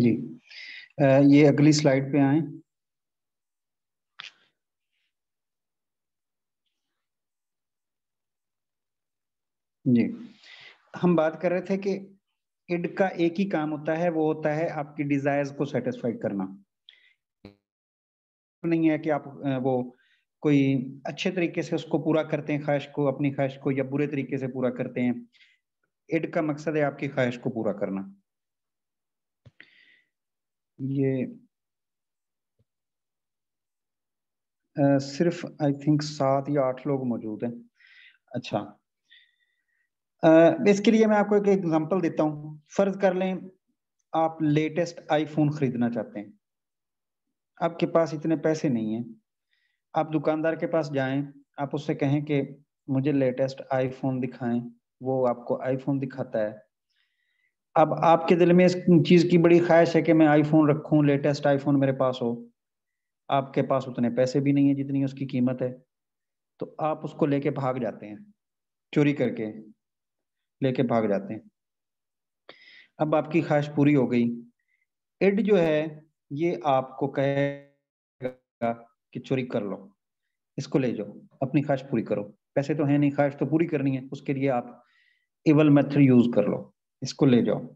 जी ये अगली स्लाइड पे आए जी हम बात कर रहे थे कि इड का एक ही काम होता है वो होता है आपकी डिजायर्स को सेटिस्फाइड करना नहीं है कि आप वो कोई अच्छे तरीके से उसको पूरा करते हैं ख्वाहिश को अपनी ख्वाहिश को या बुरे तरीके से पूरा करते हैं इड का मकसद है आपकी ख्वाहिश को पूरा करना ये आ, सिर्फ आई थिंक सात या आठ लोग मौजूद हैं अच्छा इसके लिए मैं आपको एक एग्जांपल देता हूँ फर्ज कर लें आप लेटेस्ट आईफोन खरीदना चाहते हैं आपके पास इतने पैसे नहीं हैं आप दुकानदार के पास जाएं आप उससे कहें कि मुझे लेटेस्ट आईफोन दिखाएं वो आपको आईफोन दिखाता है अब आपके दिल में इस चीज की बड़ी ख्वाहिश है कि मैं आईफोन रखूं लेटेस्ट आईफोन मेरे पास हो आपके पास उतने पैसे भी नहीं है जितनी उसकी कीमत है तो आप उसको लेके भाग जाते हैं चोरी करके लेके भाग जाते हैं अब आपकी ख्वाहिश पूरी हो गई इड जो है ये आपको कहेगा कि चोरी कर लो इसको ले जाओ अपनी ख्वाहिश पूरी करो पैसे तो है नहीं ख्वाहिश तो पूरी करनी है उसके लिए आप इवल मेथड यूज कर लो इसको ले जाओ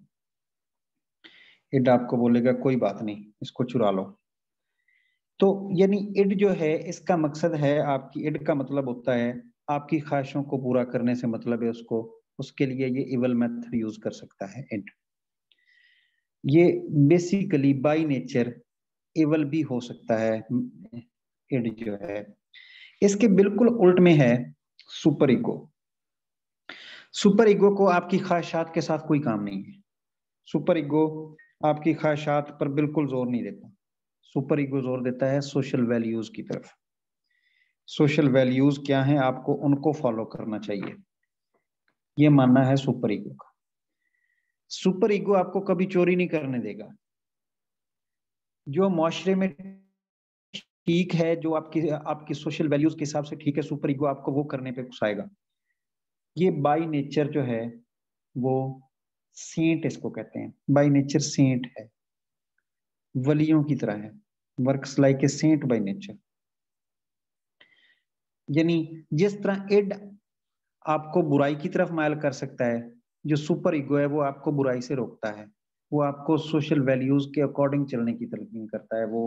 इड आपको बोलेगा कोई बात नहीं इसको चुरा लो तो यानी इड जो है इसका मकसद है आपकी इड का मतलब होता है आपकी ख्वाहिशों को पूरा करने से मतलब है उसको उसके लिए ये इवल मेथड यूज कर सकता है इड ये बेसिकली बाई नेचर इवल भी हो सकता है इड जो है इसके बिल्कुल उल्ट में है सुपर इको सुपर ईगो को आपकी ख्वाहिशात के साथ कोई काम नहीं है सुपर ईगो आपकी ख्वाहिशात पर बिल्कुल जोर नहीं देता सुपर ईगो जोर देता है सोशल वैल्यूज की तरफ सोशल वैल्यूज क्या हैं आपको उनको फॉलो करना चाहिए ये मानना है सुपर ईगो का सुपर ईगो आपको कभी चोरी नहीं करने देगा जो माशरे में ठीक है जो आपकी आपकी सोशल वैल्यूज के हिसाब से ठीक है सुपर ईगो आपको वो करने पे घुसाएगा ये बाई नेचर जो है वो सेंट इसको कहते हैं बाई नेचर सेंट है वलियों की तरह है works like a saint by nature यानी जिस तरह एड आपको बुराई की तरफ मायल कर सकता है जो सुपर ईगो है वो आपको बुराई से रोकता है वो आपको सोशल वैल्यूज के अकॉर्डिंग चलने की तलकीन करता है वो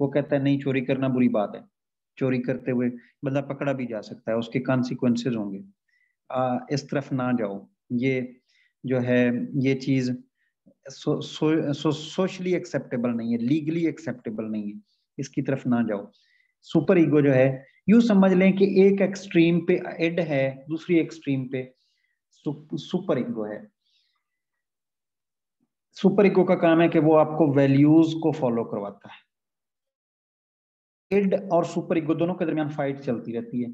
वो कहता है नहीं चोरी करना बुरी बात है चोरी करते हुए बंदा पकड़ा भी जा सकता है उसके कॉन्सिक्वेंसेज होंगे इस तरफ ना जाओ ये जो है ये चीज़ सो, सो, सो, सोशली एक्सेप्टेबल नहीं है लीगली एक्सेप्टेबल नहीं है इसकी तरफ ना जाओ सुपर ईगो जो है यू समझ लें कि एक एक्सट्रीम पे एड है दूसरी एक्सट्रीम पे सु, सुपर ईगो है सुपर ईगो का काम है कि वो आपको वैल्यूज को फॉलो करवाता है एड और सुपर ईगो दोनों के दरमियान फाइट चलती रहती है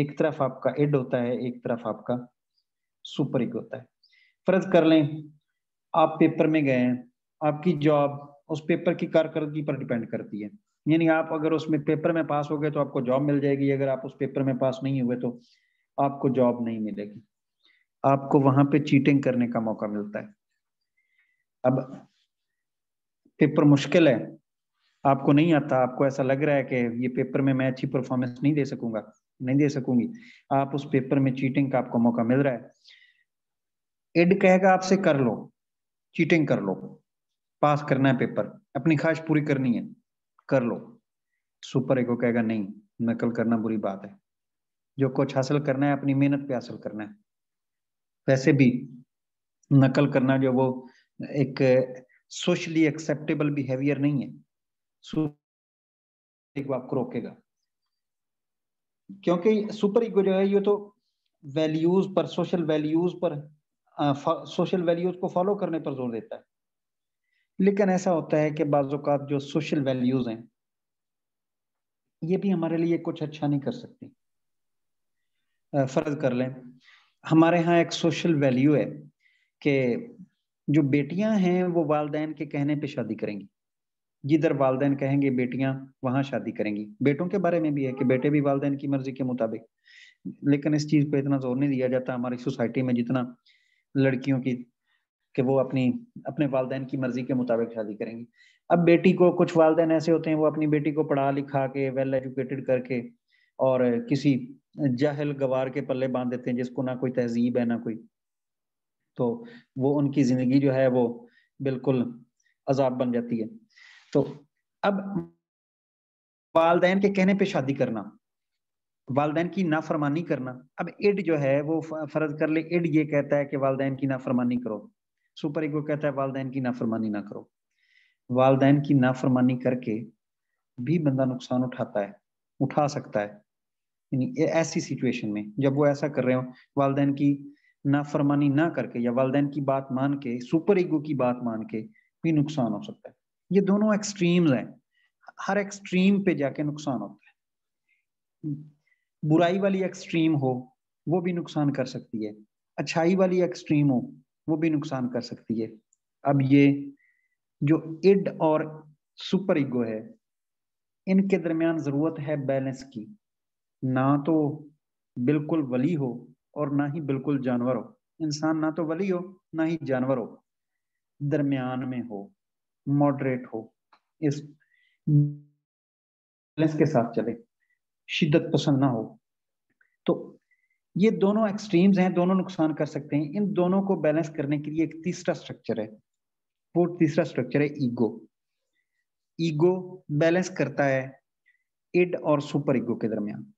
एक तरफ आपका एड होता है एक तरफ आपका सुपर एक होता है फर्ज कर लें आप पेपर में गए हैं आपकी जॉब उस पेपर की कारकर्दगी पर डिपेंड करती है यानी आप अगर उसमें पेपर में पास हो गए तो आपको जॉब मिल जाएगी अगर आप उस पेपर में पास नहीं हुए तो आपको जॉब नहीं मिलेगी आपको वहां पे चीटिंग करने का मौका मिलता है अब पेपर मुश्किल है आपको नहीं आता आपको ऐसा लग रहा है कि ये पेपर में मैं अच्छी परफॉर्मेंस नहीं दे सकूंगा नहीं दे सकूंगी आप उस पेपर में चीटिंग का आपको मौका मिल रहा है एड कहेगा आपसे कर लो चीटिंग कर लो पास करना है पेपर अपनी ख्वाहिश पूरी करनी है कर लो सुपर एको कहेगा नहीं नकल करना बुरी बात है जो कुछ हासिल करना है अपनी मेहनत पे हासिल करना है वैसे भी नकल करना जो वो एक सोशली एक्सेप्टेबल बिहेवियर नहीं है एक आपको रोकेगा क्योंकि सुपर ईगो जो है ये तो वैल्यूज पर सोशल वैल्यूज पर सोशल वैल्यूज को फॉलो करने पर जोर देता है लेकिन ऐसा होता है कि बाज़ात जो सोशल वैल्यूज हैं ये भी हमारे लिए कुछ अच्छा नहीं कर सकती फ़र्ज कर लें हमारे यहाँ एक सोशल वैल्यू है कि जो बेटियां हैं वो वालदेन के कहने पे शादी करेंगी जिधर वालदे कहेंगे बेटियां वहां शादी करेंगी बेटों के बारे में भी है कि बेटे भी वालदे की मर्जी के मुताबिक लेकिन इस चीज पे इतना जोर नहीं दिया जाता हमारी सोसाइटी में जितना लड़कियों की कि वो अपनी अपने वालदेन की मर्जी के मुताबिक शादी करेंगी अब बेटी को कुछ वालदेन ऐसे होते हैं वो अपनी बेटी को पढ़ा लिखा के वेल एजुकेटेड करके और किसी जहल गवार के पल्ले बांध देते हैं जिसको ना कोई तहजीब है ना कोई तो वो उनकी जिंदगी जो है वो बिल्कुल अजाब बन जाती है तो अब वालदेन के कहने पे शादी करना वालदेन की नाफरमानी करना अब इड जो है वो फर्ज कर ले इड ये कहता है कि वालदेन की नाफरमानी करो सुपर ईगो कहता है वालदेन की नाफरमानी ना करो वालदेन की नाफरमानी करके भी बंदा नुकसान उठाता है उठा सकता है ऐसी सिचुएशन में जब वो ऐसा कर रहे हो वालदेन की नाफरमानी ना करके या वालदेन की बात मान के सुपर ईगो की बात मान के भी नुकसान हो सकता है ये दोनों एक्सट्रीम्स हैं हर एक्सट्रीम पे जाके नुकसान होता है बुराई वाली एक्सट्रीम हो वो भी नुकसान कर सकती है अच्छाई वाली एक्सट्रीम हो वो भी नुकसान कर सकती है अब ये जो इड और सुपर इगो है इनके दरमियान जरूरत है बैलेंस की ना तो बिल्कुल वली हो और ना ही बिल्कुल जानवर हो इंसान ना तो वली हो ना ही जानवर हो दरमियान में हो मॉडरेट हो इस बैलेंस के साथ चले शिद्दत पसंद ना हो तो ये दोनों एक्सट्रीम्स हैं दोनों नुकसान कर सकते हैं इन दोनों को बैलेंस करने के लिए एक तीसरा स्ट्रक्चर है वो तीसरा स्ट्रक्चर है ईगो ईगो बैलेंस करता है इड और सुपर ईगो के दरमियान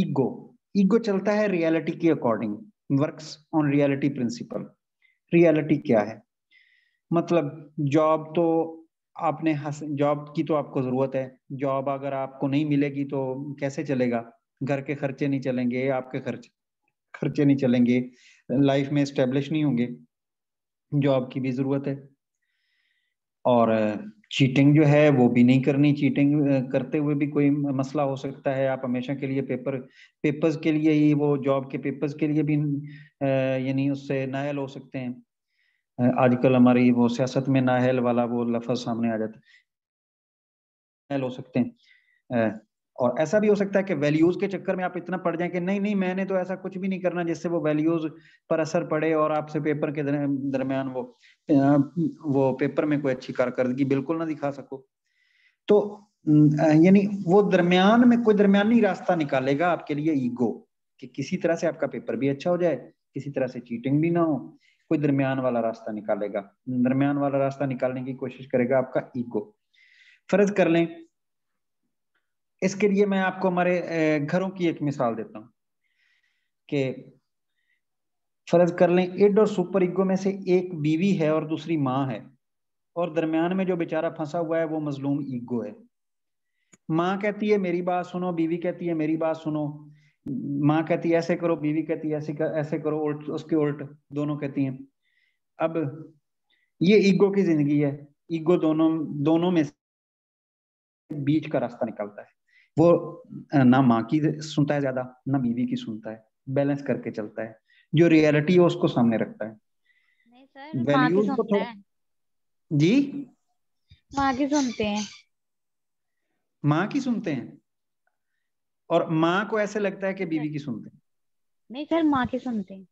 ईगो ईगो चलता है रियलिटी के according works on reality principle reality क्या है मतलब जॉब तो आपने जॉब की तो आपको जरूरत है जॉब अगर आपको नहीं मिलेगी तो कैसे चलेगा घर के खर्चे नहीं चलेंगे आपके खर्चे खर्चे नहीं चलेंगे लाइफ में स्टेब्लिश नहीं होंगे जॉब की भी जरूरत है और चीटिंग जो है वो भी नहीं करनी चीटिंग करते हुए भी कोई मसला हो सकता है आप हमेशा के लिए पेपर पेपर्स के लिए ही वो जॉब के पेपर्स के लिए भी यानी उससे नायल हो सकते हैं आजकल हमारी वो सियासत में नाहल वाला वो लफज सामने आ जाता है हो सकते हैं और ऐसा भी हो सकता है कि वैल्यूज के चक्कर में आप इतना पड़ जाए कि नहीं नहीं मैंने तो ऐसा कुछ भी नहीं करना जिससे वो वैल्यूज पर असर पड़े और आपसे पेपर के दरमियान वो वो पेपर में कोई अच्छी कारकर्दगी बिल्कुल ना दिखा सको तो यानी वो दरमियान में कोई दरमियानी रास्ता निकालेगा आपके लिए ईगो कि किसी तरह से आपका पेपर भी अच्छा हो जाए किसी तरह से चीटिंग भी ना हो कोई दरमियान वाला रास्ता निकालेगा दरमियान वाला रास्ता निकालने की कोशिश करेगा आपका ईगो फर्ज कर लें इसके लिए मैं आपको हमारे घरों की एक मिसाल देता हूं कि फर्ज कर लें इड और सुपर ईगो में से एक बीवी है और दूसरी माँ है और दरमियान में जो बेचारा फंसा हुआ है वो मजलूम ईगो है माँ कहती है मेरी बात सुनो बीवी कहती है मेरी बात सुनो माँ कहती है ऐसे करो बीवी कहती है ऐसे कर, ऐसे करो उल्ट उसके उल्ट दोनों कहती हैं अब ये ईगो की जिंदगी है ईगो दोनों दोनों में बीच का रास्ता निकलता है वो ना माँ की सुनता है ज्यादा ना बीवी की सुनता है बैलेंस करके चलता है जो रियलिटी है उसको सामने रखता है वैल्यूज को थोड़ा जी माँ की सुनते हैं माँ की सुनते हैं और माँ को ऐसे लगता है कि बीवी की सुनते हैं नहीं सर माँ की सुनते हैं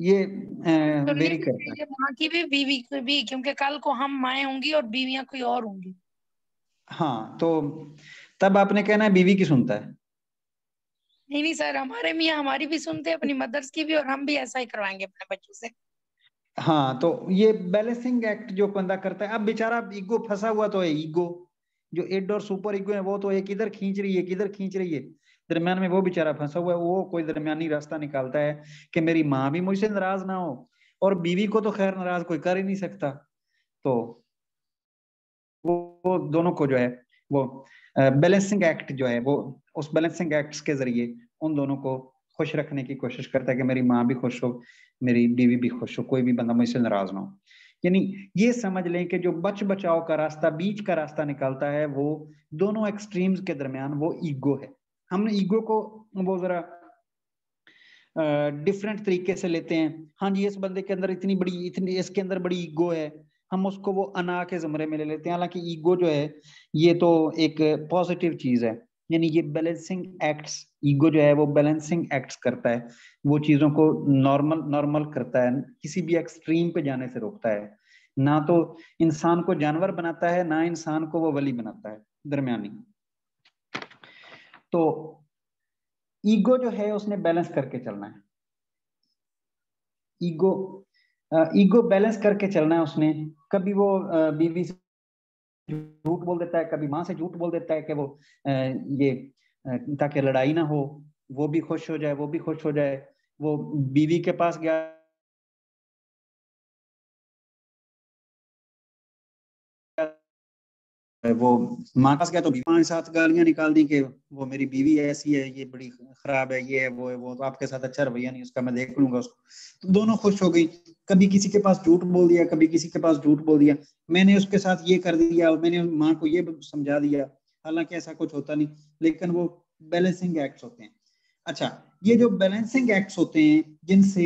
ये वेरी तो करता है माँ की भी बीवी की भी क्योंकि कल को हम माए होंगी और बीवियां कोई और होंगी हाँ तो तब आपने कहना है बीवी की सुनता है नहीं नहीं सर हमारे मियाँ हमारी भी सुनते हैं अपनी मदर्स की भी और हम भी ऐसा ही करवाएंगे अपने बच्चों से हाँ तो ये बैलेंसिंग एक्ट जो बंदा करता है अब बेचारा ईगो फंसा हुआ तो है ईगो जो एड और सुपर इगो है वो तो एक इधर खींच रही है किधर खींच रही है दरम्यान में वो बेचारा फंसा हुआ है वो कोई दरमियानी रास्ता निकालता है कि मेरी माँ भी मुझसे नाराज ना हो और बीवी को तो खैर नाराज कोई कर ही नहीं सकता तो वो, वो दोनों को जो है वो बैलेंसिंग एक्ट जो है वो उस बैलेंसिंग एक्ट के जरिए उन दोनों को खुश रखने की कोशिश करता है कि मेरी माँ भी खुश हो मेरी बीवी भी खुश हो कोई भी बंदा मुझसे नाराज ना हो यानी ये समझ लें कि जो बच बचाव का रास्ता बीच का रास्ता निकालता है वो दोनों एक्सट्रीम्स के दरमियान वो ईगो है हमने ईगो को वो जरा डिफरेंट तरीके से लेते हैं हाँ जी इस बंदे के अंदर इतनी बड़ी इतनी इसके अंदर बड़ी ईगो है हम उसको वो अना के जमरे में ले लेते हैं हालांकि ईगो जो है ये तो एक पॉजिटिव चीज है यानी ये बैलेंसिंग एक्ट्स ईगो जो है वो बैलेंसिंग एक्ट करता है वो चीजों को नॉर्मल नॉर्मल करता है किसी भी एक्सट्रीम पे जाने से रोकता है ना तो इंसान को जानवर बनाता है ना इंसान को वो वली बनाता है दरमियानी तो ईगो जो है उसने बैलेंस करके चलना है ईगो ईगो बैलेंस करके चलना है उसने कभी वो बीवी से झूठ बोल देता है कभी माँ से झूठ बोल देता है कि वो ये ताकि लड़ाई ना हो वो भी खुश हो जाए वो भी खुश हो जाए वो बीवी के पास गया वो माँ पास गया तो बीवी साथ गालियां निकाल दी कि वो मेरी बीवी ऐसी है ये बड़ी खराब है ये है वो है वो तो आपके साथ अच्छा रवैया नहीं उसका मैं देख लूंगा उसको तो दोनों खुश हो गई कभी किसी के पास झूठ बोल दिया कभी किसी के पास झूठ बोल दिया मैंने उसके साथ ये कर दिया और मैंने माँ को ये समझा दिया हालांकि ऐसा कुछ होता नहीं लेकिन वो बैलेंसिंग एक्ट होते हैं अच्छा ये जो बैलेंसिंग एक्ट्स होते हैं जिनसे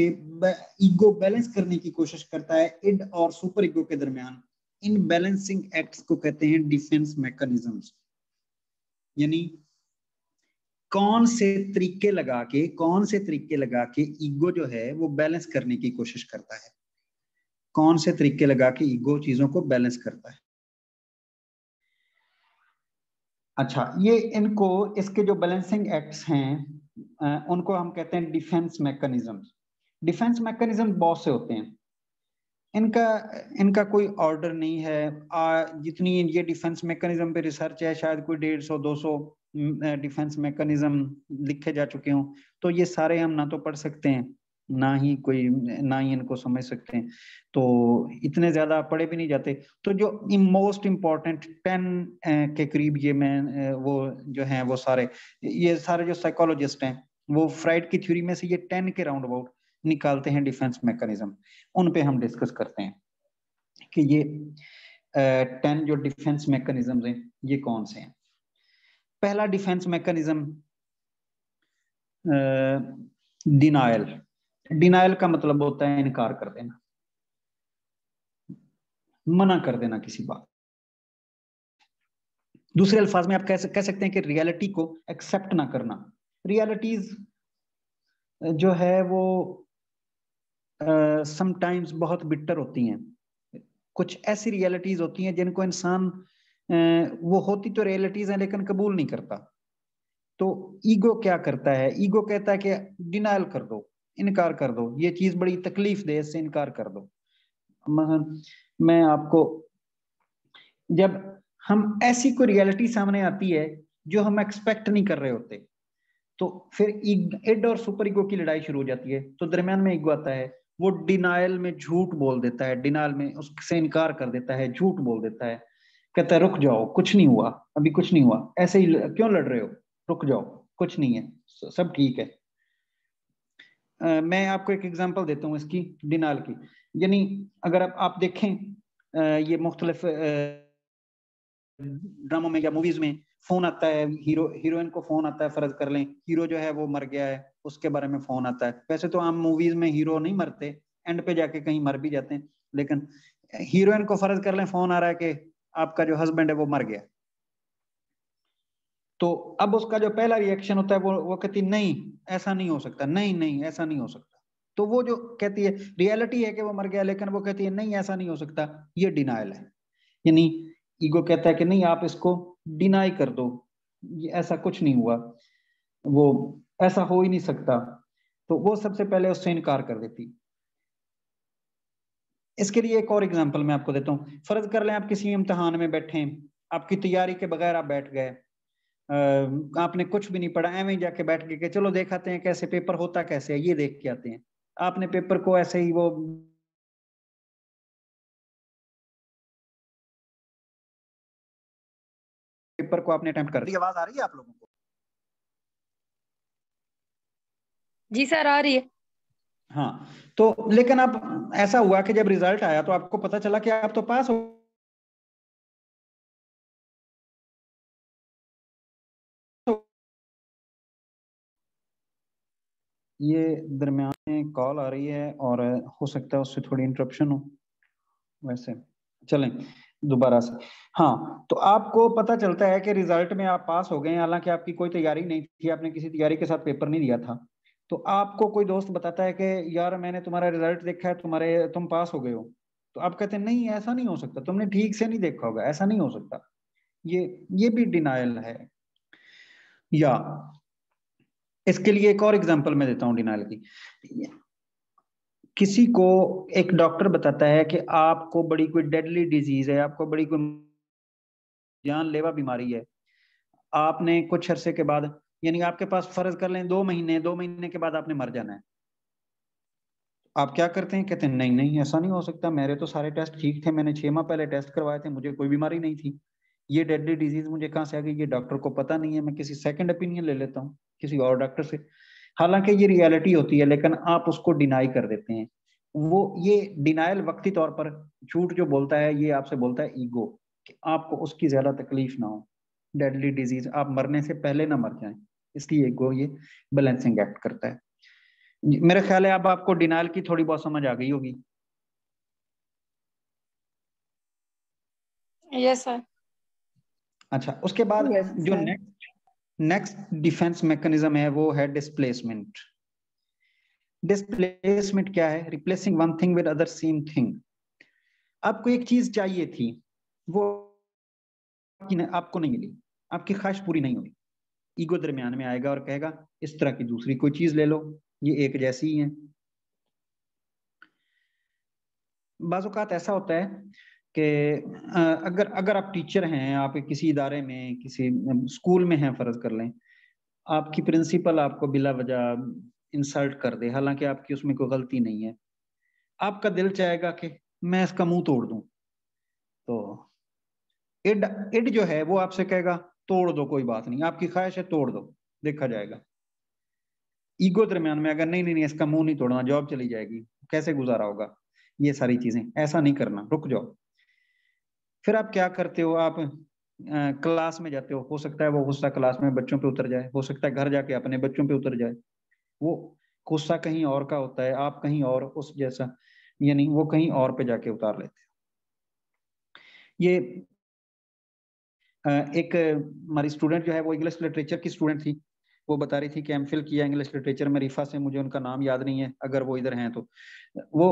ईगो बैलेंस करने की कोशिश करता है इड और सुपर ईगो के दरमियान इन बैलेंसिंग एक्ट्स को कहते हैं डिफेंस मैकेनिज्म्स यानी कौन से तरीके लगा के कौन से तरीके लगा के ईगो जो है वो बैलेंस करने की कोशिश करता है कौन से तरीके लगा के ईगो चीजों को बैलेंस करता है अच्छा ये इनको इसके जो बैलेंसिंग एक्ट्स हैं उनको हम कहते हैं डिफेंस मैकेनिज्म डिफेंस मैकेनिज्म बहुत से होते हैं इनका इनका कोई ऑर्डर नहीं है आ, जितनी ये डिफेंस मैकेनिज्म पे रिसर्च है शायद कोई डेढ़ सौ दो सौ डिफेंस मैकेनिज्म लिखे जा चुके हों तो ये सारे हम ना तो पढ़ सकते हैं ना ही कोई ना ही इनको समझ सकते हैं तो इतने ज्यादा पढ़े भी नहीं जाते तो जो मोस्ट इम्पोर्टेंट टेन के करीब ये मैं वो जो है वो सारे ये सारे जो साइकोलॉजिस्ट हैं वो फ्राइड की थ्योरी में से ये टेन के राउंड अबाउट निकालते हैं डिफेंस मैकेनिज्म उन पे हम डिस्कस करते हैं कि ये टेन जो डिफेंस मैकेनिज्म हैं ये कौन से हैं पहला डिफेंस मैकेनिज्म डिनायल डिनाइल का मतलब होता है इनकार कर देना मना कर देना किसी बात दूसरे अल्फाज में आप कह, कह सकते हैं कि रियलिटी को एक्सेप्ट ना करना रियलिटीज जो है वो समटाइम्स uh, बहुत बिटर होती हैं कुछ ऐसी रियलिटीज होती हैं जिनको इंसान uh, वो होती तो रियलिटीज हैं लेकिन कबूल नहीं करता तो ईगो क्या करता है ईगो कहता है कि डिनाइल कर दो इनकार कर दो ये चीज बड़ी तकलीफ दे इससे इनकार कर दो मैं आपको जब हम ऐसी कोई रियलिटी सामने आती है जो हम एक्सपेक्ट नहीं कर रहे होते तो फिर इड और सुपर ईगो की लड़ाई शुरू हो जाती है तो दरमियान में ईगो आता है वो डिनाइल में झूठ बोल देता है डिनाइल में उससे इनकार कर देता है झूठ बोल देता है कहता है रुक जाओ कुछ नहीं हुआ अभी कुछ नहीं हुआ ऐसे ही क्यों लड़ रहे हो रुक जाओ कुछ नहीं है सब ठीक है मैं आपको एक एग्जाम्पल देता हूँ इसकी डिनाल की यानी अगर आप, आप देखें आ, ये मुख्तलिफ ड्रामों में या मूवीज में फोन आता है हीरो हीरोइन को फोन आता है फर्ज कर लें हीरो जो है वो मर गया है उसके बारे में फोन आता है वैसे तो आम मूवीज में हीरो नहीं मरते एंड पे जाके कहीं मर भी जाते हैं लेकिन हीरोइन को फर्ज कर लें फोन आ रहा है कि आपका जो हस्बैंड है वो मर गया तो अब उसका जो पहला रिएक्शन होता है वो वो कहती नहीं ऐसा नहीं हो सकता नहीं नहीं ऐसा नहीं हो सकता तो वो जो कहती है रियलिटी है कि वो मर गया लेकिन वो कहती है नहीं ऐसा नहीं हो सकता ये डिनाइल है यानी ईगो कहता है कि नहीं आप इसको डिनाई कर दो ये ऐसा कुछ नहीं हुआ वो ऐसा हो ही नहीं सकता तो वो सबसे पहले उससे इनकार कर देती इसके लिए एक और एग्जाम्पल मैं आपको देता हूँ फर्ज कर लें आप किसी इम्तहान में बैठे आपकी तैयारी के बगैर आप बैठ गए आपने कुछ भी नहीं पढ़ा एवं जाके बैठ के चलो देखाते हैं कैसे पेपर होता कैसे है ये देख के आते हैं आपने पेपर को ऐसे ही वो पेपर को आपने अटेम्प्ट कर दिया आवाज आ रही है आप लोगों को जी सर आ रही है हाँ तो लेकिन आप ऐसा हुआ कि जब रिजल्ट आया तो आपको पता चला कि आप तो पास हो ये दरमियान में कॉल आ रही है और हो सकता है उससे थोड़ी इंटरप्शन हो वैसे चलें दोबारा से हाँ तो आपको पता चलता है कि रिजल्ट में आप पास हो गए हैं हालांकि आपकी कोई तैयारी नहीं थी आपने किसी तैयारी के साथ पेपर नहीं दिया था तो आपको कोई दोस्त बताता है कि यार मैंने तुम्हारा रिजल्ट देखा है तुम्हारे तुम पास हो गए हो तो आप कहते हैं नहीं ऐसा नहीं हो सकता तुमने ठीक से नहीं देखा होगा ऐसा नहीं हो सकता ये ये भी डिनाइल है या इसके लिए एक और एग्जाम्पल मैं देता हूँ डिनाइल की किसी को एक डॉक्टर बताता है कि आपको बड़ी कोई डेडली डिजीज है आपको बड़ी कोई जानलेवा बीमारी है आपने कुछ अरसे के बाद यानी आपके पास फर्ज कर लें दो महीने दो महीने के बाद आपने मर जाना है आप क्या करते हैं कहते हैं नहीं नहीं ऐसा नहीं हो सकता मेरे तो सारे टेस्ट ठीक थे मैंने छह माह पहले टेस्ट करवाए थे मुझे कोई बीमारी नहीं थी ये डेडली डिजीज मुझे कहाँ से आ गई ये डॉक्टर को पता नहीं है मैं किसी सेकंड ओपिनियन ले लेता हूँ किसी और डॉक्टर से हालांकि ये रियलिटी होती है लेकिन आप उसको डिनाई कर देते हैं वो ये डिनाइल वक्ती तौर पर झूठ जो बोलता है ये आपसे बोलता है ईगो कि आपको उसकी ज्यादा तकलीफ ना हो डेडली डिजीज आप मरने से पहले ना मर जाए इसकी ईगो ये बैलेंसिंग एक्ट करता है मेरे ख्याल है अब आप आपको डिनाइल की थोड़ी बहुत समझ आ गई होगी यस yes, सर अच्छा उसके बाद yes, जो नेक्स्ट नेक्स्ट डिफेंस मैकेनिज्म है वो है डिस्प्लेसमेंट डिस्प्लेसमेंट क्या है replacing one thing with other same thing आपको एक चीज चाहिए थी वो आपको नहीं मिली आपकी ख्वाहिश पूरी नहीं हुई ईगो दरमियान में आएगा और कहेगा इस तरह की दूसरी कोई चीज ले लो ये एक जैसी ही है बाजुकात ऐसा होता है कि अगर अगर आप टीचर हैं आप किसी इदारे में किसी स्कूल में हैं फर्ज कर लें आपकी प्रिंसिपल आपको बिला वजह इंसल्ट कर दे हालांकि आपकी उसमें कोई गलती नहीं है आपका दिल चाहेगा कि मैं इसका मुंह तोड़ दूं तो इड इड जो है वो आपसे कहेगा तोड़ दो कोई बात नहीं आपकी ख्वाहिश है तोड़ दो देखा जाएगा ईगो दरम्यान में अगर नहीं नहीं नहीं इसका मुंह नहीं तोड़ना जॉब चली जाएगी कैसे गुजारा होगा ये सारी चीजें ऐसा नहीं करना रुक जाओ फिर आप क्या करते हो आप क्लास में जाते हो हो सकता है वो गुस्सा क्लास में बच्चों पे उतर जाए हो सकता है घर जाके अपने बच्चों पे उतर जाए वो गुस्सा कहीं और का होता है आप कहीं और उस जैसा यानी वो कहीं और पे जाके उतार लेते हो ये एक हमारी स्टूडेंट जो है वो इंग्लिश लिटरेचर की स्टूडेंट थी वो बता रही थी कि एम फिल किया इंग्लिश लिटरेचर में रिफा से मुझे उनका नाम याद नहीं है अगर वो इधर हैं तो वो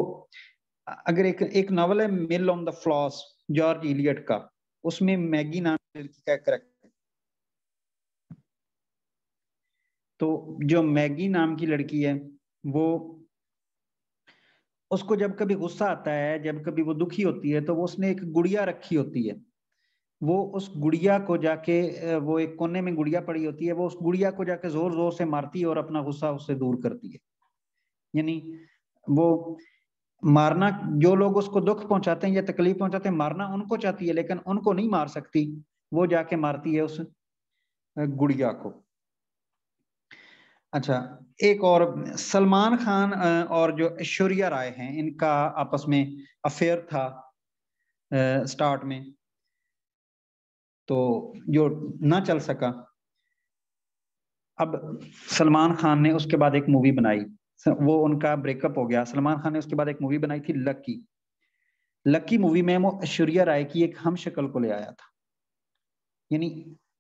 अगर एक एक नावल है mill on the floss George Eliot का उसमें मैगी नाम लड़की का करेक्टर तो जो मैगी नाम की लड़की है वो उसको जब कभी गुस्सा आता है जब कभी वो दुखी होती है तो वो उसने एक गुड़िया रखी होती है वो उस गुड़िया को जाके वो एक कोने में गुड़िया पड़ी होती है वो उस गुड़िया को जाके जोर जोर से मारती है और अपना गुस्सा उससे दूर करती है यानी वो मारना जो लोग उसको दुख पहुंचाते हैं या तकलीफ पहुंचाते हैं मारना उनको चाहती है लेकिन उनको नहीं मार सकती वो जाके मारती है उस गुड़िया को अच्छा एक और सलमान खान और जो ऐश्वर्या राय हैं इनका आपस में अफेयर था स्टार्ट में तो जो ना चल सका अब सलमान खान ने उसके बाद एक मूवी बनाई वो उनका ब्रेकअप हो गया सलमान खान ने उसके बाद एक मूवी बनाई थी लक्की लक्की मूवी में वो ऐश्वर्या राय की एक हम शक्ल को ले आया था यानी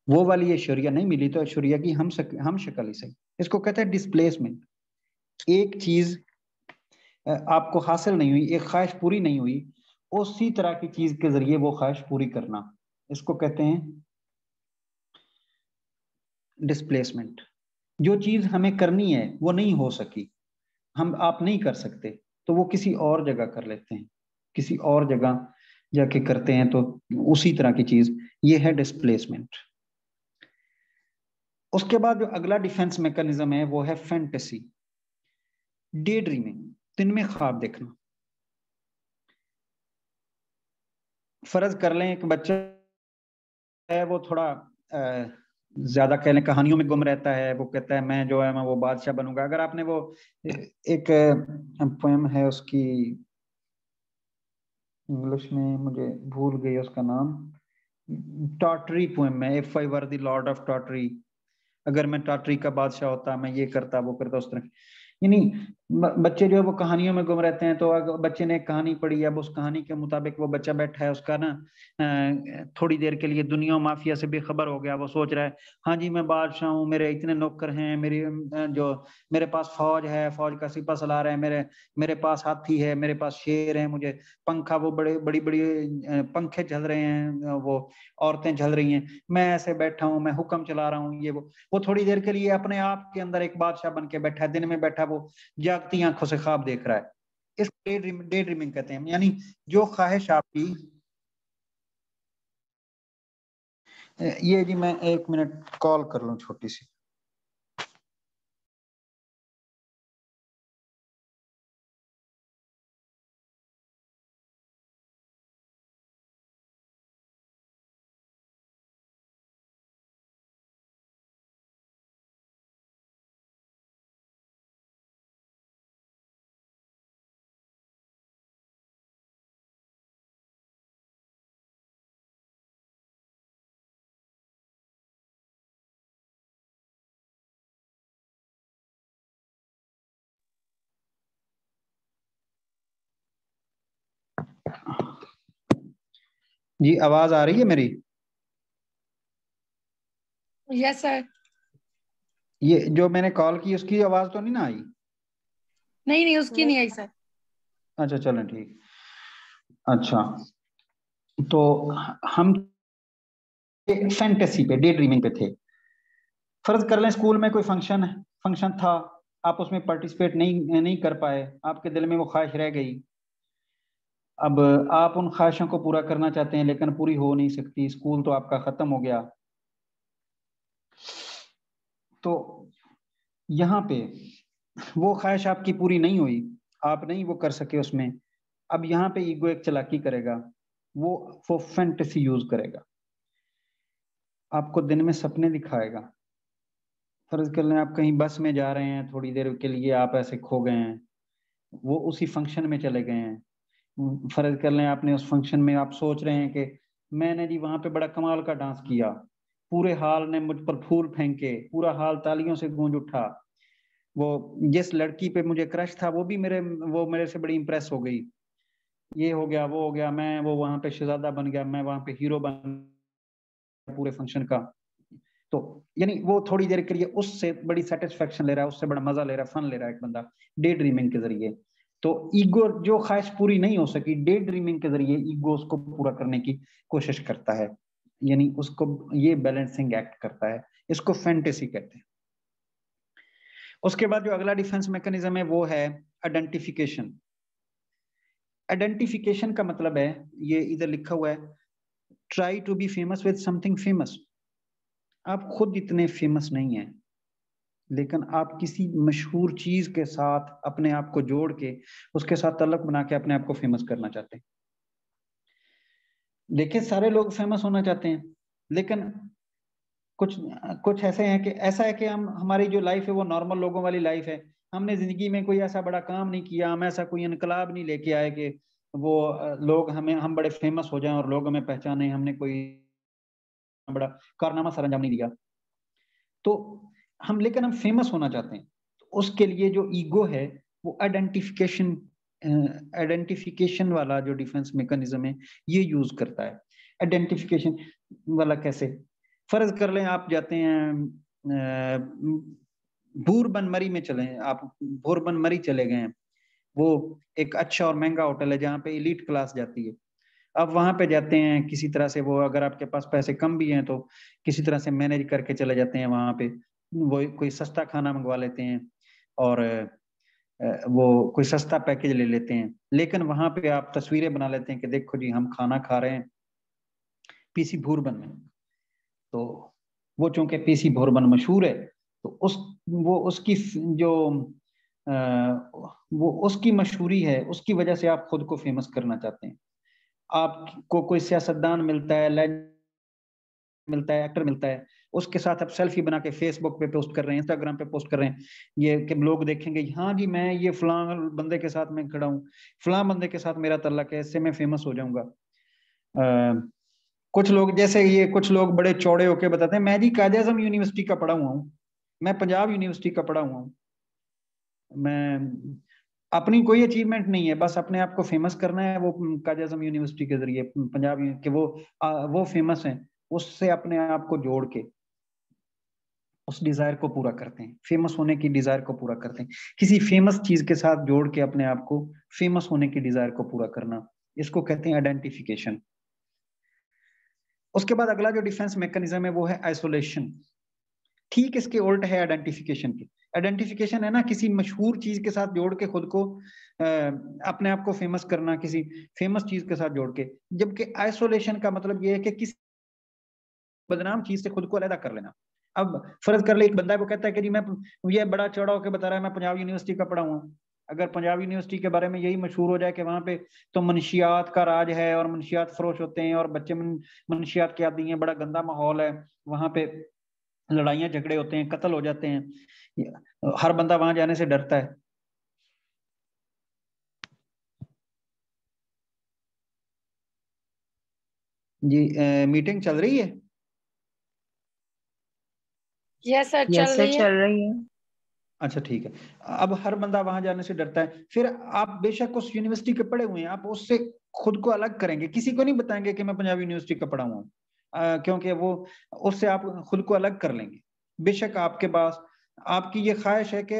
वो वाली ऐश्वर्या नहीं मिली तो ऐश्वर्या की हम शक, हम शक्ल ही सही इसको कहते हैं डिस्प्लेसमेंट एक चीज आपको हासिल नहीं हुई एक ख्वाहिश पूरी नहीं हुई उसी तरह की चीज के जरिए वो ख्वाहिश पूरी करना इसको कहते हैं डिस्प्लेसमेंट जो चीज हमें करनी है वो नहीं हो सकी हम आप नहीं कर सकते तो वो किसी और जगह कर लेते हैं किसी और जगह जाके करते हैं तो उसी तरह की चीज ये है डिस्प्लेसमेंट उसके बाद जो अगला डिफेंस मैकेनिज्म है वो है फैंटेसी डे ड्रीमिंग दिन में ख्वाब देखना फर्ज कर लें एक बच्चा है वो थोड़ा आ, ज्यादा कहने कहानियों में गुम रहता है वो कहता है मैं जो है मैं वो बादशाह बनूंगा अगर आपने वो एक पोएम है उसकी इंग्लिश में मुझे भूल गई उसका नाम टॉटरी पोएम में if I were the lord of Tartary अगर मैं टॉटरी का बादशाह होता मैं ये करता वो करता उस तरह यानी बच्चे जो है वो कहानियों में गुम रहते हैं तो अगर बच्चे ने एक कहानी पढ़ी अब उस कहानी के मुताबिक वो बच्चा बैठा है उसका ना थोड़ी देर के लिए दुनिया माफिया से बेखबर हो गया वो सोच रहा है हाँ जी मैं बादशाह हूँ मेरे इतने नौकर हैं मेरी जो मेरे पास फौज है फौज का सिपा सला रहा है मेरे मेरे पास हाथी है मेरे पास शेर है मुझे पंखा वो बड़े बड़ी बड़ी पंखे झल रहे हैं वो औरतें झल रही हैं मैं ऐसे बैठा हूँ मैं हुक्म चला रहा हूँ ये वो वो थोड़ी देर के लिए अपने आप के अंदर एक बादशाह बन के बैठा है दिन में बैठा वो वो जागती आंखों से ख्वाब देख रहा है इस डे ड्रीम डे ड्रीमिंग कहते हैं यानी जो ख्वाहिश आपकी ये जी मैं एक मिनट कॉल कर लू छोटी सी जी आवाज आ रही है मेरी यस सर ये जो मैंने कॉल की उसकी आवाज तो नहीं ना आई नहीं नहीं उसकी नहीं आई सर अच्छा चलो ठीक अच्छा तो हम फैंटेसी पे डे ड्रीमिंग पे थे फर्ज कर लें स्कूल में कोई फंक्शन फंक्शन था आप उसमें पार्टिसिपेट नहीं नहीं कर पाए आपके दिल में वो ख्वाहिश रह गई अब आप उन ख्वाहिशों को पूरा करना चाहते हैं लेकिन पूरी हो नहीं सकती स्कूल तो आपका खत्म हो गया तो यहाँ पे वो ख्वाहिश आपकी पूरी नहीं हुई आप नहीं वो कर सके उसमें अब यहाँ पे ईगो एक चलाकी करेगा वो वो फैंटेसी यूज करेगा आपको दिन में सपने दिखाएगा फर्ज कर लें आप कहीं बस में जा रहे हैं थोड़ी देर के लिए आप ऐसे खो गए हैं वो उसी फंक्शन में चले गए हैं फर्ज कर लें आपने उस फंक्शन में आप सोच रहे हैं कि मैंने जी वहां पे बड़ा कमाल का डांस किया पूरे हाल ने मुझ पर फूल फेंके पूरा हाल तालियों से गूंज उठा वो जिस लड़की पे मुझे क्रश था वो भी मेरे वो मेरे से बड़ी इंप्रेस हो गई ये हो गया वो हो गया मैं वो वहां पे शहजादा बन गया मैं वहां पे हीरो बन पूरे फंक्शन का तो यानी वो थोड़ी देर के लिए उससे बड़ी सेटिस्फेक्शन ले रहा है उससे बड़ा मजा ले रहा है फन ले रहा है एक बंदा डे ड्रीमिंग के जरिए तो ईगो जो ख्वाहिश पूरी नहीं हो सकी डे ड्रीमिंग के जरिए ईगो उसको पूरा करने की कोशिश करता है यानी उसको ये बैलेंसिंग एक्ट करता है इसको फैंटेसी कहते हैं उसके बाद जो अगला डिफेंस मैकेनिज्म है वो है आइडेंटिफिकेशन आइडेंटिफिकेशन का मतलब है ये इधर लिखा हुआ है try to be famous with something famous आप खुद इतने फेमस नहीं हैं लेकिन आप किसी मशहूर चीज के साथ अपने आप को जोड़ के उसके साथ तलक बना के अपने आप को फेमस करना चाहते हैं देखिए सारे लोग फेमस होना चाहते हैं लेकिन कुछ कुछ ऐसे हैं कि ऐसा है कि हम हमारी जो लाइफ है वो नॉर्मल लोगों वाली लाइफ है हमने जिंदगी में कोई ऐसा बड़ा काम नहीं किया हम ऐसा कोई इनकलाब नहीं लेके आए कि वो लोग हमें हम बड़े फेमस हो जाएं और लोग हमें पहचाने हमने कोई बड़ा कारनामा सर अंजाम नहीं दिया तो हम लेकिन हम फेमस होना चाहते हैं तो उसके लिए जो ईगो है वो आइडेंटिफिकेशन आइडेंटिफिकेशन वाला जो डिफेंस मेकनिज्म है ये यूज करता है आइडेंटिफिकेशन वाला कैसे फर्ज कर लें आप जाते हैं भूरबन मरी में चले आप भूरबन मरी चले गए हैं वो एक अच्छा और महंगा होटल है जहाँ पे इलीट क्लास जाती है अब वहां पे जाते हैं किसी तरह से वो अगर आपके पास पैसे कम भी हैं तो किसी तरह से मैनेज करके चले जाते हैं वहां पे वो कोई सस्ता खाना मंगवा लेते हैं और वो कोई सस्ता पैकेज ले लेते हैं लेकिन वहां पे आप तस्वीरें बना लेते हैं कि देखो जी हम खाना खा रहे हैं पीसी भूरबन में तो वो चूंकि पीसी भूरबन मशहूर है तो उस वो उसकी जो आ, वो उसकी मशहूरी है उसकी वजह से आप खुद को फेमस करना चाहते हैं आपको कोई सियासतदान मिलता है मिलता है एक्टर मिलता है उसके साथ आप सेल्फी बना के फेसबुक पे पोस्ट कर रहे हैं इंस्टाग्राम पे पोस्ट कर रहे हैं ये कि लोग देखेंगे हाँ जी मैं ये फलां बंदे के साथ मैं खड़ा हूँ फलां बंदे के साथ मेरा तल्लक है इससे मैं फेमस हो जाऊंगा कुछ लोग जैसे ये कुछ लोग बड़े चौड़े होके बताते हैं मैं जी कायद अजम यूनिवर्सिटी का पढ़ा हुआ हूँ मैं पंजाब यूनिवर्सिटी का पढ़ा हुआ हूँ मैं अपनी कोई अचीवमेंट नहीं है बस अपने आप को फेमस करना है वो काज अजम यूनिवर्सिटी के जरिए पंजाब के वो आ, वो फेमस हैं उससे अपने आप को जोड़ के उस डिजायर को पूरा करते हैं फेमस होने की डिजायर को पूरा करते हैं किसी फेमस चीज के साथ जोड़ के अपने आप को फेमस होने की डिजायर को पूरा करना इसको कहते हैं आइडेंटिफिकेशन उसके बाद अगला जो डिफेंस मैकेनिज्म है वो है आइसोलेशन ठीक इसके उल्ट है आइडेंटिफिकेशन के आइडेंटिफिकेशन है ना किसी मशहूर चीज के साथ जोड़ के खुद को आ, अपने आप को फेमस करना किसी फेमस चीज के साथ जोड़ के जबकि आइसोलेशन का मतलब ये है कि किसी बदनाम चीज से खुद को अलहदा कर लेना अब फर्ज कर ले एक बंदा वो कहता है कि जी मैं ये बड़ा चौड़ा होकर बता रहा है मैं पंजाब यूनिवर्सिटी का पढ़ा हुआ अगर पंजाब यूनिवर्सिटी के बारे में यही मशहूर हो जाए कि वहां पे तो मनशियात का राज है और मनशियात फरोश होते हैं और बच्चे मनशियात के आदि हैं बड़ा गंदा माहौल है वहां पे लड़ाइयां झगड़े होते हैं कत्ल हो जाते हैं हर बंदा वहां जाने से डरता है जी ए, मीटिंग चल रही है चल रही है अच्छा ठीक है अब हर बंदा वहां जाने से डरता है फिर आप बेशक उस यूनिवर्सिटी के पढ़े हुए हैं आप उससे खुद को अलग करेंगे किसी को नहीं बताएंगे कि मैं पंजाब यूनिवर्सिटी का पढ़ा हुआ क्योंकि वो उससे आप खुद को अलग कर लेंगे बेशक आपके पास आपकी ये ख्वाहिश है कि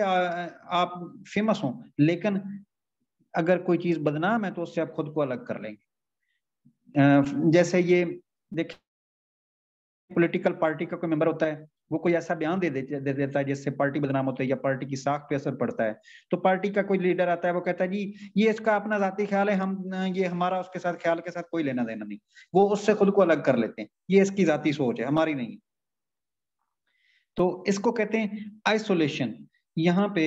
आप फेमस हो लेकिन अगर कोई चीज बदनाम है तो उससे आप खुद को अलग कर लेंगे जैसे ये देखिए पॉलिटिकल पार्टी का कोई मेंबर होता है वो कोई ऐसा बयान दे, दे, दे देता है जिससे पार्टी बदनाम होता है या पार्टी की साख पे असर पड़ता है तो पार्टी का कोई लीडर आता है वो कहता है जी ये इसका अपना जाती ख्याल है हम ये हमारा उसके साथ ख्याल के साथ कोई लेना देना नहीं वो उससे खुद को अलग कर लेते हैं ये इसकी जाती सोच है हमारी नहीं तो इसको कहते हैं आइसोलेशन यहाँ पे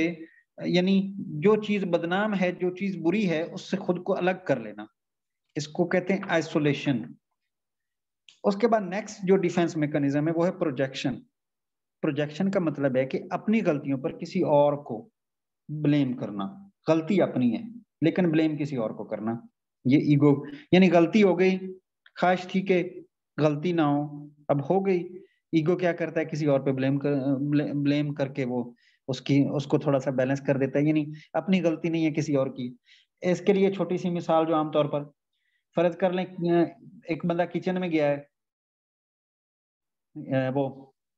यानी जो चीज बदनाम है जो चीज बुरी है उससे खुद को अलग कर लेना इसको कहते हैं आइसोलेशन उसके बाद नेक्स्ट जो डिफेंस मेकनिज्म है वो है प्रोजेक्शन प्रोजेक्शन का मतलब है कि अपनी गलतियों पर किसी और को ब्लेम करना गलती अपनी है लेकिन ब्लेम किसी और को करना ये ईगो यानी गलती हो गई ख्वाहिश थी कि गलती ना हो अब हो गई ईगो क्या करता है किसी और पे ब्लेम कर ब्लेम करके वो उसकी उसको थोड़ा सा बैलेंस कर देता है यानी अपनी गलती नहीं है किसी और की इसके लिए छोटी सी मिसाल जो आमतौर पर फर्ज कर लें एक बंदा किचन में गया है वो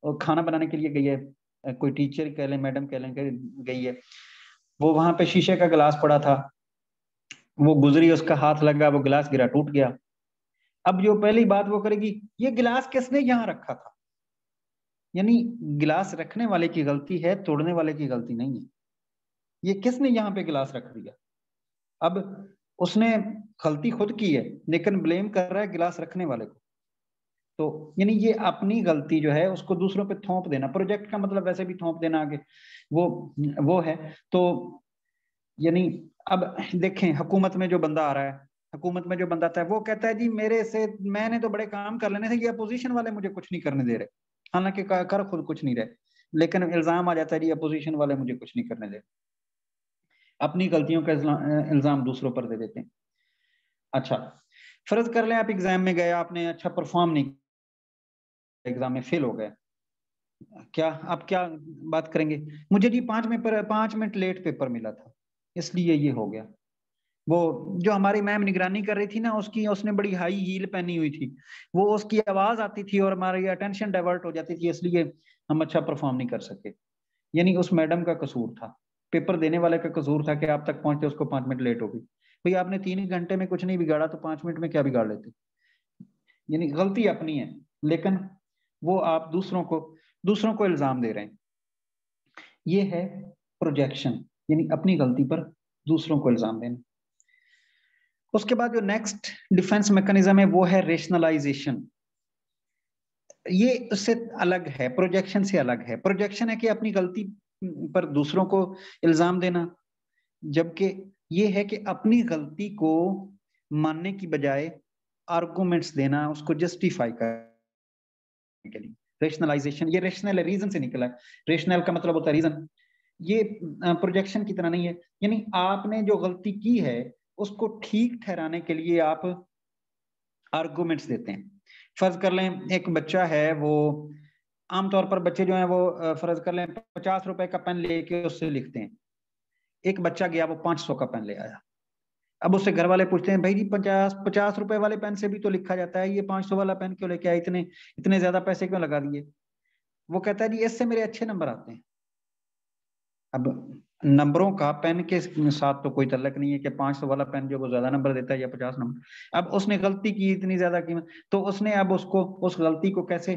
और खाना बनाने के लिए गई है कोई टीचर कह लें मैडम कह लें गई है वो वहां पे शीशे का गिलास पड़ा था वो गुजरी उसका हाथ लगा वो गिलास गिरा टूट गया अब जो पहली बात वो करेगी ये गिलास किसने यहाँ रखा था यानी गिलास रखने वाले की गलती है तोड़ने वाले की गलती नहीं है ये किसने यहाँ पे गिलास रख दिया अब उसने गलती खुद की है लेकिन ब्लेम कर रहा है गिलास रखने वाले को तो यानी ये अपनी गलती जो है उसको दूसरों पे थोप देना प्रोजेक्ट का मतलब वैसे भी थोप देना आगे वो वो है तो यानी अब देखें हुकूमत में जो बंदा आ रहा है हुकूमत में जो बंदा आता है वो कहता है जी मेरे से मैंने तो बड़े काम कर लेने थे ये अपोजिशन वाले मुझे कुछ नहीं करने दे रहे हालांकि कर खुद कुछ नहीं रहे लेकिन इल्जाम आ जाता है जी अपोजिशन वाले मुझे कुछ नहीं करने दे अपनी गलतियों का इल्जाम दूसरों पर दे देते हैं अच्छा फर्ज कर लें आप एग्जाम में गए आपने अच्छा परफॉर्म नहीं एग्जाम में फेल हो गए क्या आप क्या बात करेंगे मुझे जी पांच में पर, पांच मिनट लेट पेपर मिला था इसलिए ये हो गया वो जो हमारी मैम निगरानी कर रही थी ना उसकी उसने बड़ी हाई हील पहनी हुई थी वो उसकी आवाज आती थी और हमारी अटेंशन डाइवर्ट हो जाती थी इसलिए हम अच्छा परफॉर्म नहीं कर सके यानी उस मैडम का कसूर था पेपर देने वाले का कसूर था कि आप तक पहुंचते उसको पांच मिनट लेट हो गई भाई आपने तीन घंटे में कुछ नहीं बिगाड़ा तो पांच मिनट में क्या बिगाड़ लेते यानी गलती अपनी है लेकिन वो आप दूसरों को दूसरों को इल्ज़ाम दे रहे हैं ये है प्रोजेक्शन यानी अपनी गलती पर दूसरों को इल्ज़ाम देना उसके बाद जो नेक्स्ट डिफेंस मैकेनिज्म है वो है रेशनलाइजेशन ये उससे अलग है प्रोजेक्शन से अलग है प्रोजेक्शन है कि अपनी गलती पर दूसरों को इल्ज़ाम देना जबकि ये है कि अपनी गलती को मानने की बजाय आर्गूमेंट्स देना उसको जस्टिफाई कर निकली रेशनलाइजेशन ये रेशनल है रीजन से निकला है रेशनल का मतलब होता है रीजन ये प्रोजेक्शन की तरह नहीं है यानी आपने जो गलती की है उसको ठीक ठहराने के लिए आप आर्गूमेंट्स देते हैं फर्ज कर लें एक बच्चा है वो आमतौर पर बच्चे जो हैं वो फर्ज कर लें पचास रुपए का पेन लेके उससे लिखते हैं एक बच्चा गया वो पांच सौ का पेन ले आया अब उससे घर वाले पूछते हैं भाई जी पचास पचास रुपए वाले पेन से भी तो लिखा जाता है ये पांच सौ वाला पेन क्यों लेके आया इतने इतने ज्यादा पैसे क्यों लगा दिए वो कहता है जी इससे मेरे अच्छे नंबर आते हैं अब नंबरों का पेन के साथ तो कोई तलक नहीं है कि पांच सौ वाला पेन जो वो ज्यादा नंबर देता है या पचास नंबर अब उसने गलती की इतनी ज्यादा कीमत तो उसने अब उसको उस गलती को कैसे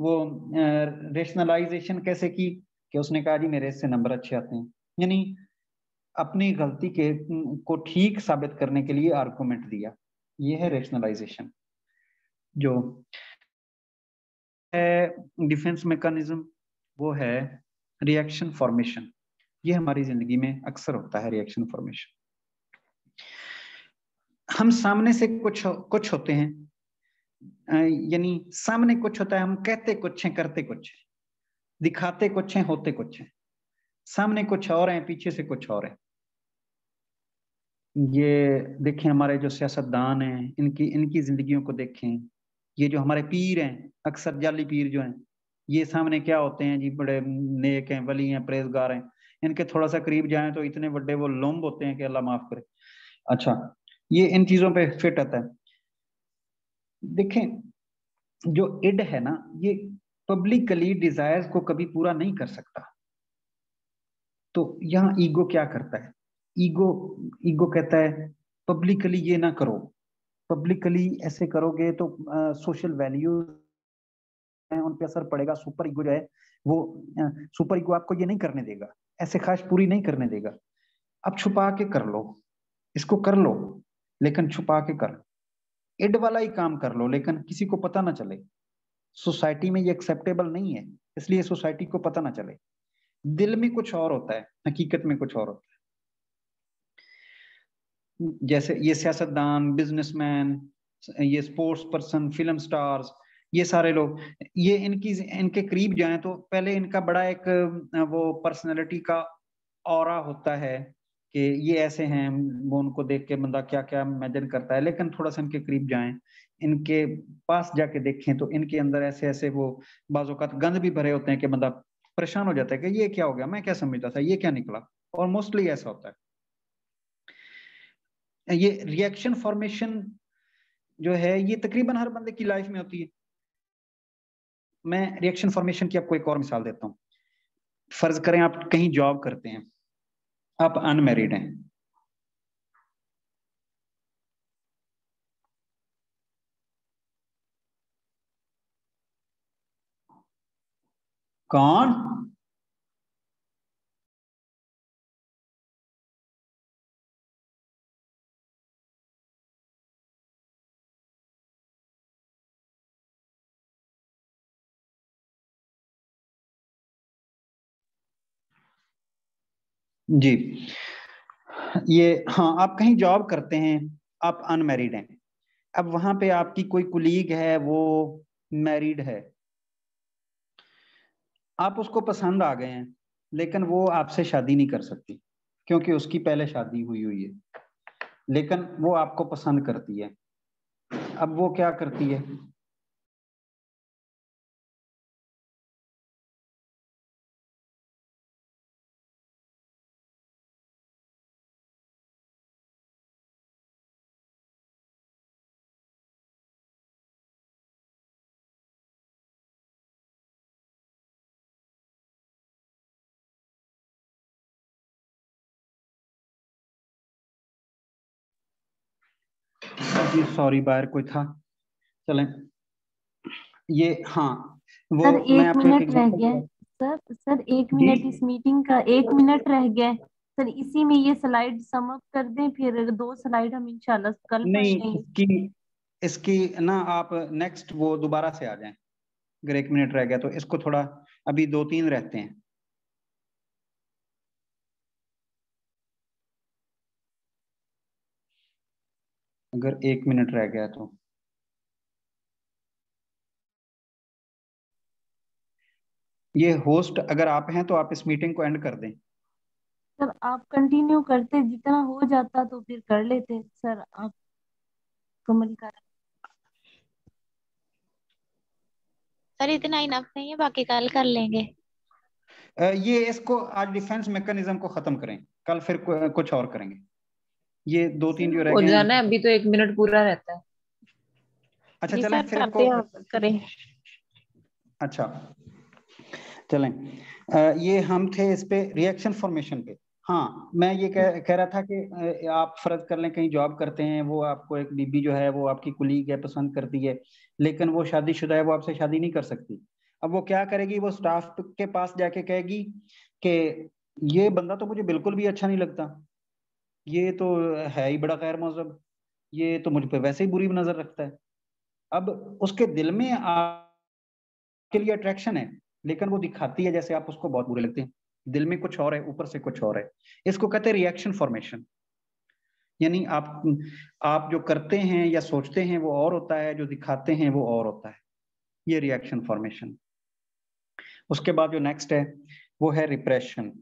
वो रेशनलाइजेशन कैसे की कि उसने कहा जी मेरे इससे नंबर अच्छे आते हैं यानी अपनी गलती के को ठीक साबित करने के लिए आर्गूमेंट दिया ये है रेशनलाइजेशन जो है डिफेंस मेकानिज्म वो है रिएक्शन फॉर्मेशन ये हमारी जिंदगी में अक्सर होता है रिएक्शन फॉर्मेशन हम सामने से कुछ कुछ होते हैं यानी सामने कुछ होता है हम कहते कुछ हैं करते कुछ हैं दिखाते कुछ हैं होते कुछ हैं सामने कुछ और हैं पीछे से कुछ और हैं ये देखें हमारे जो सियासतदान हैं इनकी इनकी ज़िंदगियों को देखें ये जो हमारे पीर हैं अक्सर जाली पीर जो हैं ये सामने क्या होते हैं जी बड़े नेक हैं वली हैं परहेजगार हैं इनके थोड़ा सा करीब जाएं तो इतने बड़े वो लोम्ब होते हैं कि अल्लाह माफ़ करे अच्छा ये इन चीज़ों पे फिट आता है देखें जो इड है ना ये पब्लिकली डिजायर्स को कभी पूरा नहीं कर सकता तो यहाँ ईगो क्या करता है ईगो ईगो कहता है पब्लिकली ये ना करो पब्लिकली ऐसे करोगे तो सोशल वैल्यू है उन पर असर पड़ेगा सुपर ईगो जो है वो सुपर ईगो आपको ये नहीं करने देगा ऐसे खास पूरी नहीं करने देगा अब छुपा के कर लो इसको कर लो लेकिन छुपा के कर इड एड वाला ही काम कर लो लेकिन किसी को पता ना चले सोसाइटी में ये एक्सेप्टेबल नहीं है इसलिए सोसाइटी को पता ना चले दिल में कुछ और होता है हकीकत में कुछ और होता है जैसे ये सियासतदान बिजनेसमैन ये स्पोर्ट्स पर्सन फिल्म स्टार्स ये सारे लोग ये इनकी इनके करीब जाएं तो पहले इनका बड़ा एक वो पर्सनैलिटी का और होता है कि ये ऐसे हैं वो उनको देख के बंदा क्या क्या इमेजिन करता है लेकिन थोड़ा सा इनके करीब जाएं इनके पास जाके देखें तो इनके अंदर ऐसे ऐसे वो बाजूकात गंद भी भरे होते हैं कि बंदा परेशान हो जाता है कि ये क्या हो गया मैं क्या समझता था ये क्या निकला और मोस्टली ऐसा होता है ये रिएक्शन फॉर्मेशन जो है ये तकरीबन हर बंदे की लाइफ में होती है मैं रिएक्शन फॉर्मेशन की आपको एक और मिसाल देता हूँ फर्ज करें आप कहीं जॉब करते हैं आप अनमेरिड हैं कौन जी ये हाँ आप कहीं जॉब करते हैं आप अनमेरिड हैं अब वहां पे आपकी कोई कुलीग है वो मैरिड है आप उसको पसंद आ गए हैं लेकिन वो आपसे शादी नहीं कर सकती क्योंकि उसकी पहले शादी हुई हुई है लेकिन वो आपको पसंद करती है अब वो क्या करती है जी सॉरी बाहर कोई था चलें ये हाँ वो सर एक मिनट रह गया सर सर एक मिनट इस मीटिंग का एक मिनट रह गया सर इसी में ये स्लाइड समअप कर दें फिर दो स्लाइड हम इंशाल्लाह कल नहीं इसकी इसकी ना आप नेक्स्ट वो दोबारा से आ जाएं अगर एक मिनट रह गया तो इसको थोड़ा अभी दो तीन रहते हैं अगर एक मिनट रह गया तो ये होस्ट अगर आप हैं तो आप इस मीटिंग को एंड कर दें सर आप कंटिन्यू करते जितना हो जाता तो फिर कर लेते सर आप कमल कर सर इतना ही नफ नहीं है बाकी कल कर लेंगे ये इसको आज डिफेंस मैकेनिज्म को खत्म करें कल फिर कुछ और करेंगे ये दो तीन जो रह गए जाना है अभी तो एक मिनट पूरा रहता है अच्छा चलें फिर आपको करें अच्छा चलें आ, ये हम थे इस पे रिएक्शन फॉर्मेशन पे हाँ मैं ये कह, कह रहा था कि आप फर्ज कर लें कहीं जॉब करते हैं वो आपको एक बीबी जो है वो आपकी कुलीग है पसंद करती है लेकिन वो शादीशुदा है वो आपसे शादी नहीं कर सकती अब वो क्या करेगी वो स्टाफ के पास जाके कहेगी कि ये बंदा तो मुझे बिल्कुल भी अच्छा नहीं लगता ये तो है ही बड़ा खैर मौजब ये तो मुझ पर वैसे ही बुरी नजर रखता है अब उसके दिल में आपके लिए अट्रैक्शन है लेकिन वो दिखाती है जैसे आप उसको बहुत बुरे लगते हैं दिल में कुछ और है ऊपर से कुछ और है इसको कहते हैं रिएक्शन फॉर्मेशन यानी आप आप जो करते हैं या सोचते हैं वो और होता है जो दिखाते हैं वो और होता है ये रिएक्शन फॉर्मेशन उसके बाद जो नेक्स्ट है वो है रिप्रेशन